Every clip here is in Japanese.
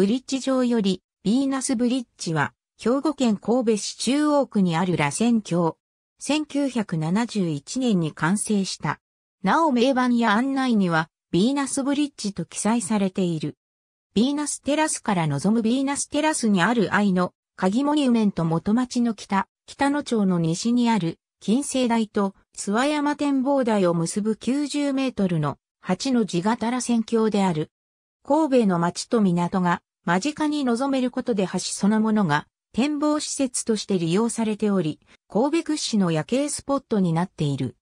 ブリッジ上より、ビーナスブリッジは、兵庫県神戸市中央区にある螺旋橋。1971年に完成した。なお名板や案内には、ビーナスブリッジと記載されている。ビーナステラスから望むビーナステラスにある愛の、鍵モニュメント元町の北、北野町の西にある、金星台と諏訪山展望台を結ぶ90メートルの8の字型螺旋橋である。神戸の町と港が間近に望めることで橋そのものが展望施設として利用されており、神戸屈指の夜景スポットになっている。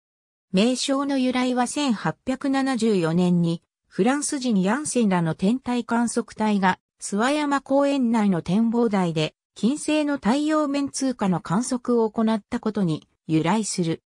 名称の由来は1874年にフランス人ヤンセンらの天体観測隊が諏訪山公園内の展望台で金星の太陽面通過の観測を行ったことに由来する。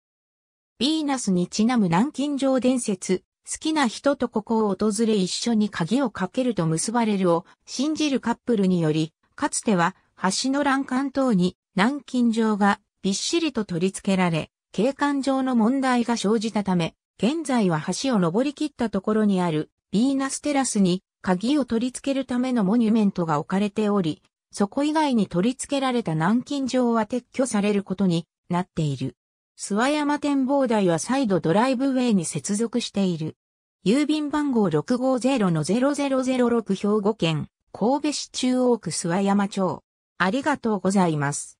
ヴィーナスにちなむ南京城伝説、好きな人とここを訪れ一緒に鍵をかけると結ばれるを信じるカップルにより、かつては橋の欄干等に南京錠がびっしりと取り付けられ、景観上の問題が生じたため、現在は橋を登り切ったところにあるビーナステラスに鍵を取り付けるためのモニュメントが置かれており、そこ以外に取り付けられた南京錠は撤去されることになっている。諏訪山展望台は再度ドライブウェイに接続している。郵便番号650-0006兵庫県神戸市中央区諏訪山町。ありがとうございます。